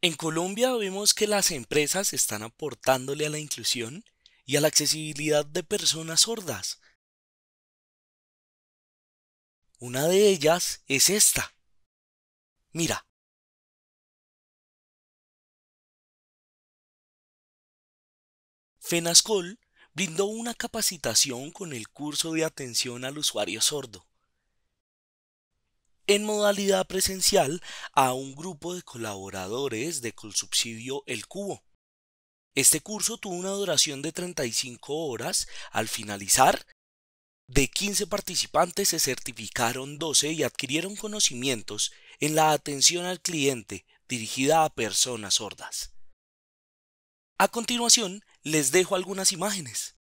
En Colombia vemos que las empresas están aportándole a la inclusión y a la accesibilidad de personas sordas. Una de ellas es esta. Mira. FENASCOL brindó una capacitación con el curso de atención al usuario sordo en modalidad presencial a un grupo de colaboradores de Colsubsidio El Cubo. Este curso tuvo una duración de 35 horas. Al finalizar, de 15 participantes se certificaron 12 y adquirieron conocimientos en la atención al cliente dirigida a personas sordas. A continuación, les dejo algunas imágenes.